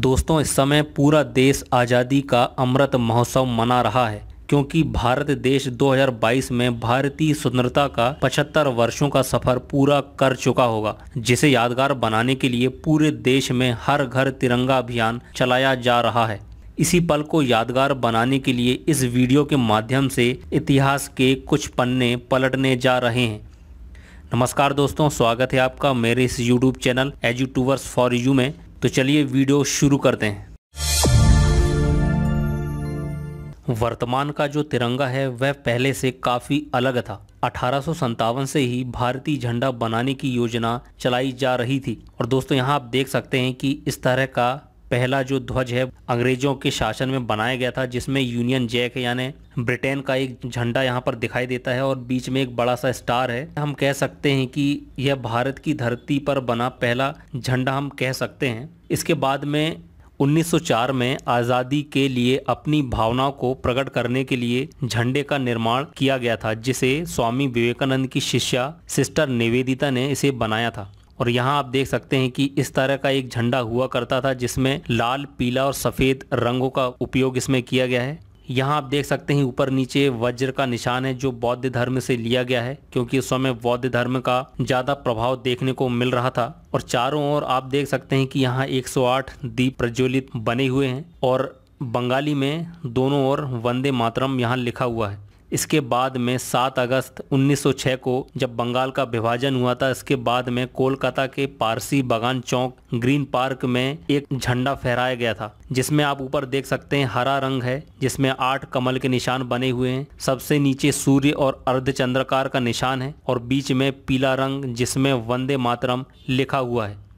दोस्तों इस समय पूरा देश आज़ादी का अमृत महोत्सव मना रहा है क्योंकि भारत देश 2022 में भारतीय स्वतंत्रता का 75 वर्षों का सफर पूरा कर चुका होगा जिसे यादगार बनाने के लिए पूरे देश में हर घर तिरंगा अभियान चलाया जा रहा है इसी पल को यादगार बनाने के लिए इस वीडियो के माध्यम से इतिहास के कुछ पन्ने पलटने जा रहे हैं नमस्कार दोस्तों स्वागत है आपका मेरे इस YouTube चैनल एजुटूवर्स फॉर यू में तो चलिए वीडियो शुरू करते हैं वर्तमान का जो तिरंगा है वह पहले से काफ़ी अलग था अठारह से ही भारतीय झंडा बनाने की योजना चलाई जा रही थी और दोस्तों यहाँ आप देख सकते हैं कि इस तरह का पहला जो ध्वज है अंग्रेजों के शासन में बनाया गया था जिसमें यूनियन जैक यानी ब्रिटेन का एक झंडा यहाँ पर दिखाई देता है और बीच में एक बड़ा सा स्टार है हम कह सकते हैं कि यह भारत की धरती पर बना पहला झंडा हम कह सकते हैं इसके बाद में 1904 में आज़ादी के लिए अपनी भावनाओं को प्रकट करने के लिए झंडे का निर्माण किया गया था जिसे स्वामी विवेकानंद की शिष्या सिस्टर निवेदिता ने इसे बनाया था और यहाँ आप देख सकते हैं कि इस तरह का एक झंडा हुआ करता था जिसमें लाल पीला और सफ़ेद रंगों का उपयोग इसमें किया गया है यहाँ आप देख सकते हैं ऊपर नीचे वज्र का निशान है जो बौद्ध धर्म से लिया गया है क्योंकि उस समय बौद्ध धर्म का ज़्यादा प्रभाव देखने को मिल रहा था और चारों ओर आप देख सकते हैं कि यहाँ 108 दीप प्रज्वलित बने हुए हैं और बंगाली में दोनों ओर वंदे मातरम यहाँ लिखा हुआ है इसके बाद में 7 अगस्त 1906 को जब बंगाल का विभाजन हुआ था इसके बाद में कोलकाता के पारसी बागान चौक ग्रीन पार्क में एक झंडा फहराया गया था जिसमें आप ऊपर देख सकते हैं हरा रंग है जिसमें आठ कमल के निशान बने हुए हैं सबसे नीचे सूर्य और अर्ध चंद्रकार का निशान है और बीच में पीला रंग जिसमें वंदे मातरम लिखा हुआ है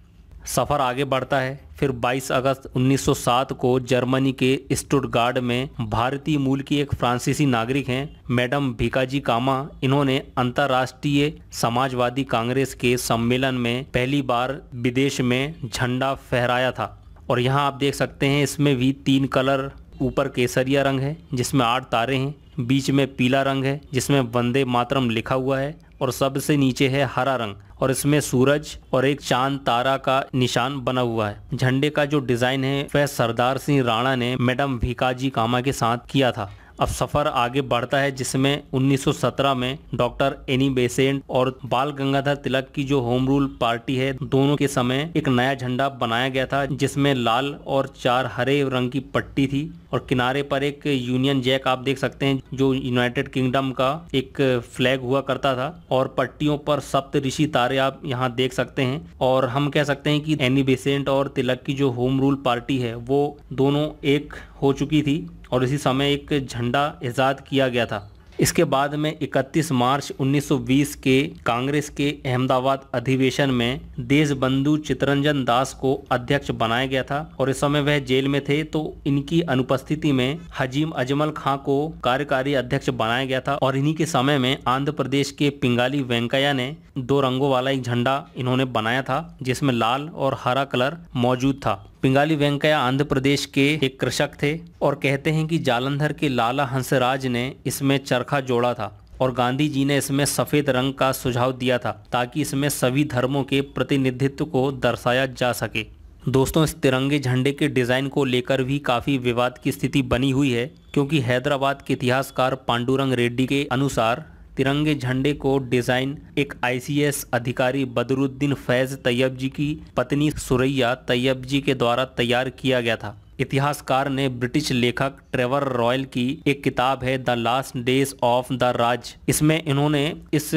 सफ़र आगे बढ़ता है फिर 22 अगस्त 1907 को जर्मनी के स्टुटगार्ड में भारतीय मूल की एक फ्रांसीसी नागरिक हैं मैडम भिकाजी कामा इन्होंने अंतर्राष्ट्रीय समाजवादी कांग्रेस के सम्मेलन में पहली बार विदेश में झंडा फहराया था और यहाँ आप देख सकते हैं इसमें भी तीन कलर ऊपर केसरिया रंग है जिसमें आठ तारे हैं बीच में पीला रंग है जिसमें वंदे मातरम लिखा हुआ है और सबसे नीचे है हरा रंग और इसमें सूरज और एक चांद तारा का निशान बना हुआ है झंडे का जो डिजाइन है वह सरदार सिंह राणा ने मैडम भिकाजी कामा के साथ किया था अब सफ़र आगे बढ़ता है जिसमें 1917 में डॉक्टर एनी बेसेंट और बाल गंगाधर तिलक की जो होम रूल पार्टी है दोनों के समय एक नया झंडा बनाया गया था जिसमें लाल और चार हरे रंग की पट्टी थी और किनारे पर एक यूनियन जैक आप देख सकते हैं जो यूनाइटेड किंगडम का एक फ्लैग हुआ करता था और पट्टियों पर सप्त ऋषि तारे आप यहाँ देख सकते हैं और हम कह सकते हैं कि एनी बेसेंट और तिलक की जो होम रूल पार्टी है वो दोनों एक हो चुकी थी और इसी समय एक झंडा झंडा ईजाद किया गया था इसके बाद में 31 मार्च 1920 के कांग्रेस के अहमदाबाद अधिवेशन में देशबंधु चितरंजन दास को अध्यक्ष बनाया गया था और इस समय वह जेल में थे तो इनकी अनुपस्थिति में हजीम अजमल खां को कार्यकारी अध्यक्ष बनाया गया था और इन्हीं के समय में आंध्र प्रदेश के पिंगाली वेंकैया ने दो रंगों वाला एक झंडा इन्होंने बनाया था जिसमें लाल और हरा कलर मौजूद था पिंगाली वेंकैया आंध्र प्रदेश के एक कृषक थे और कहते हैं कि जालंधर के लाला हंसराज ने इसमें चरखा जोड़ा था और गांधी जी ने इसमें सफ़ेद रंग का सुझाव दिया था ताकि इसमें सभी धर्मों के प्रतिनिधित्व को दर्शाया जा सके दोस्तों इस तिरंगे झंडे के डिज़ाइन को लेकर भी काफ़ी विवाद की स्थिति बनी हुई है क्योंकि हैदराबाद के इतिहासकार पांडुरंग रेड्डी के अनुसार तिरंगे झंडे को डिजाइन एक आईसीएस अधिकारी बदरुद्दीन फैज तैयब जी की पत्नी सुरैया तैयब जी के द्वारा तैयार किया गया था इतिहासकार ने ब्रिटिश लेखक ट्रेवर रॉयल की एक किताब है the last days of the Raj इसमें इन्होंने इस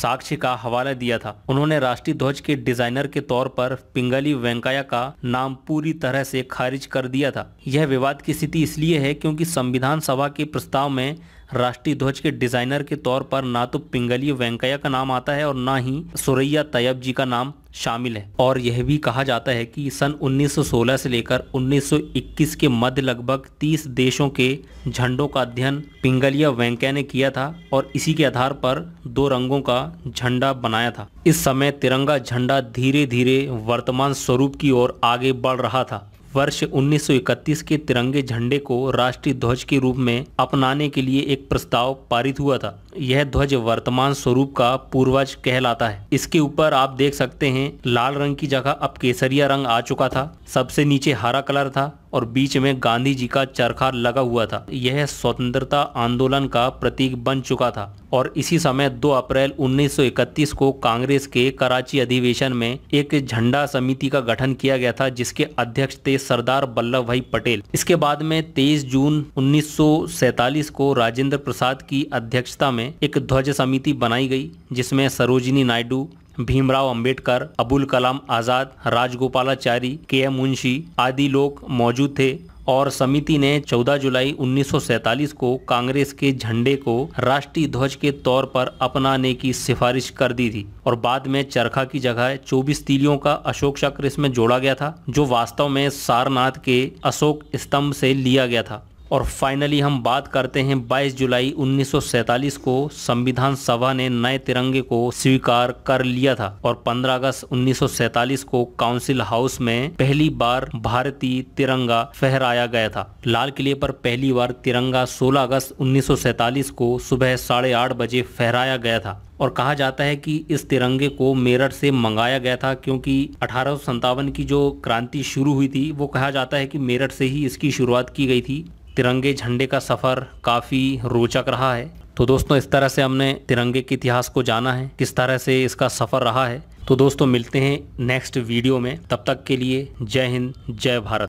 साक्ष्य का हवाला दिया था उन्होंने राष्ट्रीय ध्वज के डिजाइनर के तौर पर पिंगली वेंकैया का नाम पूरी तरह से खारिज कर दिया था यह विवाद की स्थिति इसलिए है क्योंकि संविधान सभा के प्रस्ताव में राष्ट्रीय ध्वज के डिजाइनर के तौर पर ना तो पिंगली वेंकैया का नाम आता है और ना ही सुरैया तैयब जी का नाम शामिल है और यह भी कहा जाता है कि सन 1916 से लेकर 1921 के मध्य लगभग 30 देशों के झंडों का अध्ययन पिंगलिया वेंकैया ने किया था और इसी के आधार पर दो रंगों का झंडा बनाया था इस समय तिरंगा झंडा धीरे धीरे वर्तमान स्वरूप की ओर आगे बढ़ रहा था वर्ष 1931 के तिरंगे झंडे को राष्ट्रीय ध्वज के रूप में अपनाने के लिए एक प्रस्ताव पारित हुआ था यह ध्वज वर्तमान स्वरूप का पूर्वज कहलाता है इसके ऊपर आप देख सकते हैं लाल रंग की जगह अब केसरिया रंग आ चुका था सबसे नीचे हरा कलर था और बीच में गांधी जी का चरखा लगा हुआ था यह स्वतंत्रता आंदोलन का प्रतीक बन चुका था और इसी समय 2 अप्रैल 1931 को कांग्रेस के कराची अधिवेशन में एक झंडा समिति का गठन किया गया था जिसके अध्यक्ष थे सरदार वल्लभ भाई पटेल इसके बाद में 23 जून 1947 को राजेंद्र प्रसाद की अध्यक्षता में एक ध्वज समिति बनाई गई जिसमें सरोजिनी नायडू भीमराव अंबेडकर अबुल कलाम आज़ाद राजगोपालाचारी के एम मुंशी आदि लोग मौजूद थे और समिति ने 14 जुलाई 1947 को कांग्रेस के झंडे को राष्ट्रीय ध्वज के तौर पर अपनाने की सिफारिश कर दी थी और बाद में चरखा की जगह 24 तीलियों का अशोक चक्र इसमें जोड़ा गया था जो वास्तव में सारनाथ के अशोक स्तंभ से लिया गया था और फाइनली हम बात करते हैं 22 जुलाई 1947 को संविधान सभा ने नए तिरंगे को स्वीकार कर लिया था और 15 अगस्त 1947 को काउंसिल हाउस में पहली बार भारतीय तिरंगा फहराया गया था लाल किले पर पहली बार तिरंगा 16 अगस्त 1947 को सुबह साढ़े आठ बजे फहराया गया था और कहा जाता है कि इस तिरंगे को मेरठ से मंगाया गया था क्योंकि अठारह की जो क्रांति शुरू हुई थी वो कहा जाता है कि मेरठ से ही इसकी शुरुआत की गई थी तिरंगे झंडे का सफ़र काफ़ी रोचक रहा है तो दोस्तों इस तरह से हमने तिरंगे के इतिहास को जाना है किस तरह से इसका सफ़र रहा है तो दोस्तों मिलते हैं नेक्स्ट वीडियो में तब तक के लिए जय हिंद जय भारत